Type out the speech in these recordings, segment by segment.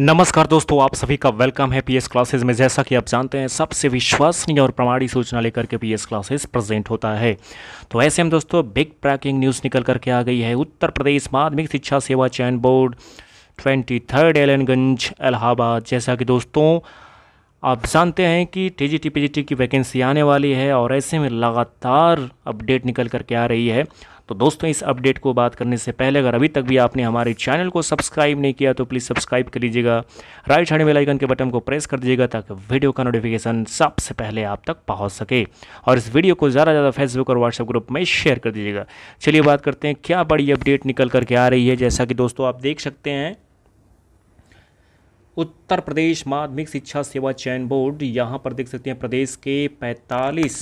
नमस्कार दोस्तों आप सभी का वेलकम है पीएस क्लासेस में जैसा कि आप जानते हैं सबसे विश्वसनीय और प्रमाणी सूचना लेकर के पीएस क्लासेस प्रेजेंट होता है तो ऐसे में दोस्तों बिग ब्रेकिंग न्यूज़ निकल करके आ गई है उत्तर प्रदेश माध्यमिक शिक्षा सेवा चयन board twenty third Allenganj Allahabad जैसा कि दोस्तों आप जानते हैं कि टी जी टी की वैकेंसी आने वाली है और ऐसे में लगातार अपडेट निकल करके आ रही है तो दोस्तों इस अपडेट को बात करने से पहले अगर अभी तक भी आपने हमारे चैनल को सब्सक्राइब नहीं किया तो प्लीज़ सब्सक्राइब कर लीजिएगा राइट हैंड आइकन के बटन को प्रेस कर दीजिएगा ताकि वीडियो का नोटिफिकेशन सबसे पहले आप तक पहुंच सके और इस वीडियो को ज़्यादा से ज़्यादा फेसबुक और व्हाट्सएप ग्रुप में शेयर कर दीजिएगा चलिए बात करते हैं क्या बड़ी अपडेट निकल करके आ रही है जैसा कि दोस्तों आप देख सकते हैं उत्तर प्रदेश माध्यमिक शिक्षा सेवा चयन बोर्ड यहाँ पर देख सकते हैं प्रदेश के पैंतालीस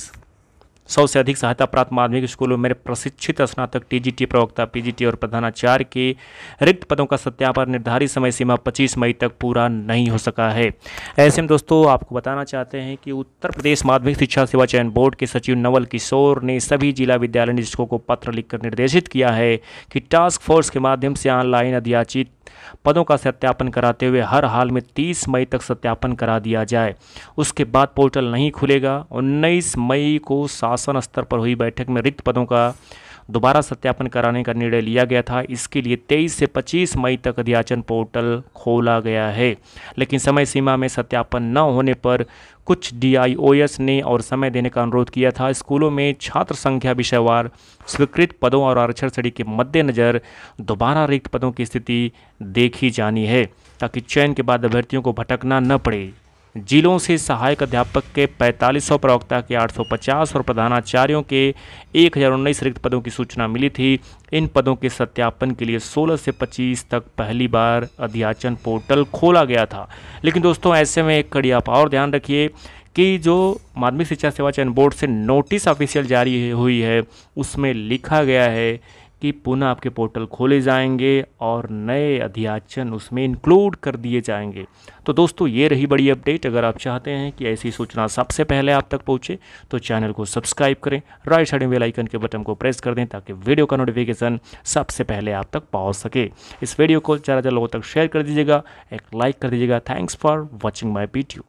सौ से अधिक सहायता प्राप्त माध्यमिक स्कूलों में प्रशिक्षित स्नातक टीजीटी प्रवक्ता पीजीटी और प्रधानाचार्य के रिक्त पदों का सत्यापन निर्धारित समय सीमा 25 मई तक पूरा नहीं हो सका है ऐसे में दोस्तों आपको बताना चाहते हैं कि उत्तर प्रदेश माध्यमिक शिक्षा सेवा चयन बोर्ड के सचिव नवल किशोर ने सभी जिला विद्यालय निरीक्षकों को पत्र लिखकर निर्देशित किया है कि टास्क फोर्स के माध्यम से ऑनलाइन अध्याचित पदों का सत्यापन कराते हुए हर हाल में 30 मई तक सत्यापन करा दिया जाए उसके बाद पोर्टल नहीं खुलेगा उन्नीस मई को शासन स्तर पर हुई बैठक में रिक्त पदों का दोबारा सत्यापन कराने का निर्णय लिया गया था इसके लिए 23 से 25 मई तक अध्याचन पोर्टल खोला गया है लेकिन समय सीमा में सत्यापन न होने पर कुछ डीआईओएस ने और समय देने का अनुरोध किया था स्कूलों में छात्र संख्या विषयवार स्वीकृत पदों और आरक्षण श्रेणी के मद्देनज़र दोबारा रिक्त पदों की स्थिति देखी जानी है ताकि चयन के बाद अभ्यर्थियों को भटकना न पड़े जिलों से सहायक अध्यापक के पैंतालीस प्रवक्ता के 850 और प्रधानाचार्यों के एक रिक्त पदों की सूचना मिली थी इन पदों के सत्यापन के लिए 16 से 25 तक पहली बार अध्याचन पोर्टल खोला गया था लेकिन दोस्तों ऐसे में एक कड़ी आप और ध्यान रखिए कि जो माध्यमिक शिक्षा सेवा चयन बोर्ड से नोटिस ऑफिशियल जारी हुई है उसमें लिखा गया है कि पुनः आपके पोर्टल खोले जाएंगे और नए अध्याचन उसमें इंक्लूड कर दिए जाएंगे तो दोस्तों ये रही बड़ी अपडेट अगर आप चाहते हैं कि ऐसी सूचना सबसे पहले आप तक पहुंचे तो चैनल को सब्सक्राइब करें राइट साइड में आइकन के बटन को प्रेस कर दें ताकि वीडियो का नोटिफिकेशन सबसे पहले आप तक पहुँच सके इस वीडियो को ज़्यादा ज़्यादा लोगों तक शेयर कर दीजिएगा एक लाइक कर दीजिएगा thanks for watching my video